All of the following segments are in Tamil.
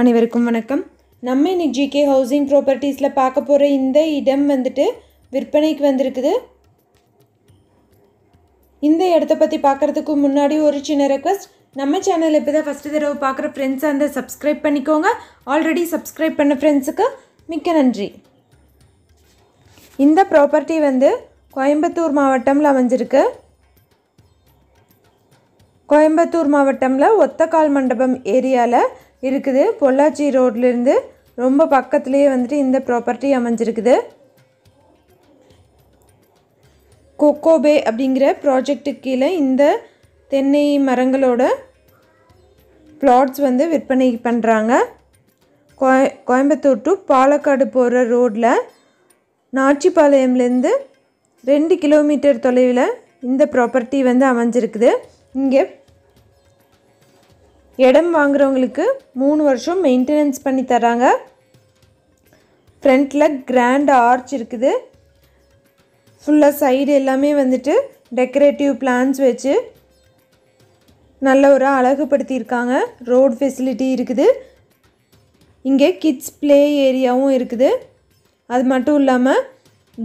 அனைவருக்கும் வணக்கம் நம்ம இன்னைக்கு ஜிகே ஹவுசிங் ப்ராப்பர்ட்டிஸில் பார்க்க போகிற இந்த இடம் வந்துட்டு விற்பனைக்கு வந்திருக்குது இந்த இடத்த பற்றி பார்க்குறதுக்கு முன்னாடி ஒரு சின்ன ரெக்வஸ்ட் நம்ம சேனல் இப்போ தான் ஃபஸ்ட்டு தடவை பார்க்குற ஃப்ரெண்ட்ஸை அந்த சப்ஸ்கிரைப் பண்ணிக்கோங்க ஆல்ரெடி சப்ஸ்கிரைப் பண்ண ஃப்ரெண்ட்ஸுக்கு மிக்க நன்றி இந்த ப்ராப்பர்ட்டி வந்து கோயம்புத்தூர் மாவட்டமில் அமைஞ்சிருக்கு கோயம்புத்தூர் மாவட்டமில் ஒத்தக்கால் மண்டபம் ஏரியாவில் இருக்குது பொள்ளாச்சி ரோட்லேருந்து ரொம்ப பக்கத்துலேயே வந்துட்டு இந்த ப்ராப்பர்ட்டி அமைஞ்சிருக்குது கொக்கோபே அப்படிங்கிற ப்ராஜெக்ட்டுக்கு கீழே இந்த தென்னை மரங்களோட பிளாட்ஸ் வந்து விற்பனை பண்ணுறாங்க கோய கோயம்புத்தூர் டு பாலக்காடு போகிற ரோட்டில் நாச்சிபாளையம்லேருந்து ரெண்டு கிலோமீட்டர் தொலைவில் இந்த ப்ராப்பர்ட்டி வந்து அமைஞ்சிருக்குது இங்கே இடம் வாங்குறவங்களுக்கு மூணு வருஷம் மெயின்டெனன்ஸ் பண்ணி தராங்க ஃப்ரண்ட்டில் கிராண்ட் ஆர்ச் இருக்குது ஃபுல்லாக சைடு எல்லாமே வந்துட்டு டெக்கரேட்டிவ் பிளான்ஸ் வச்சு நல்ல ஒரு அழகுபடுத்தியிருக்காங்க ரோட் ஃபெசிலிட்டி இருக்குது இங்கே கிட்ஸ் ப்ளே ஏரியாவும் இருக்குது அது மட்டும் இல்லாமல்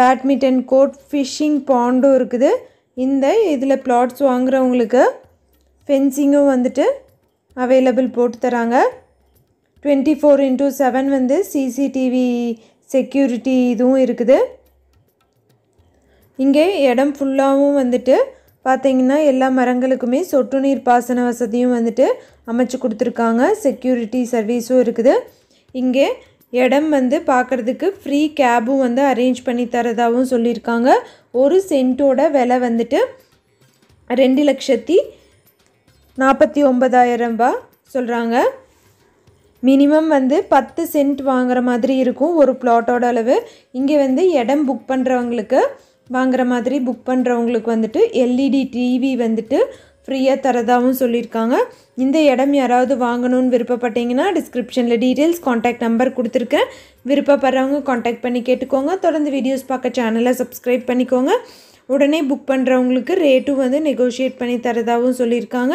பேட்மிண்டன் கோர்ட் ஃபிஷ்ஷிங் பாண்டும் இருக்குது இந்த இதில் பிளாட்ஸ் வாங்குகிறவங்களுக்கு ஃபென்சிங்கும் வந்துட்டு அவைலபிள் போட்டு தராங்க டுவெண்ட்டி ஃபோர் இன்ட்டு செவன் வந்து சிசிடிவி செக்யூரிட்டி இதுவும் இருக்குது இங்கே இடம் ஃபுல்லாகவும் வந்துட்டு பார்த்திங்கன்னா எல்லா மரங்களுக்குமே சொட்டு நீர் பாசன வசதியும் வந்துட்டு அமைச்சு கொடுத்துருக்காங்க செக்யூரிட்டி சர்வீஸும் இருக்குது இங்கே இடம் வந்து பார்க்குறதுக்கு ஃப்ரீ கேபும் வந்து அரேஞ்ச் பண்ணி தரதாகவும் சொல்லியிருக்காங்க ஒரு சென்ட்டோட விலை வந்துட்டு ரெண்டு லட்சத்தி நாற்பத்தி ஒம்பதாயிரம் ரூபா சொல்கிறாங்க மினிமம் வந்து பத்து சென்ட் வாங்குகிற மாதிரி இருக்கும் ஒரு பிளாட்டோட அளவு இங்கே வந்து இடம் புக் பண்ணுறவங்களுக்கு வாங்குகிற மாதிரி புக் பண்ணுறவங்களுக்கு வந்துட்டு எல்இடி டிவி e வந்துட்டு ஃப்ரீயாக தரதாகவும் சொல்லியிருக்காங்க இந்த இடம் யாராவது வாங்கணும்னு விருப்பப்பட்டீங்கன்னா டிஸ்கிரிப்ஷனில் டீட்டெயில்ஸ் காண்டாக்ட் நம்பர் கொடுத்துருக்கேன் விருப்பப்படுறவங்க காண்டாக்ட் பண்ணி கேட்டுக்கோங்க தொடர்ந்து வீடியோஸ் பார்க்க சேனலை சப்ஸ்கிரைப் பண்ணிக்கோங்க உடனே புக் பண்ணுறவங்களுக்கு ரேட்டும் வந்து நெகோஷியேட் பண்ணி தரதாகவும் சொல்லியிருக்காங்க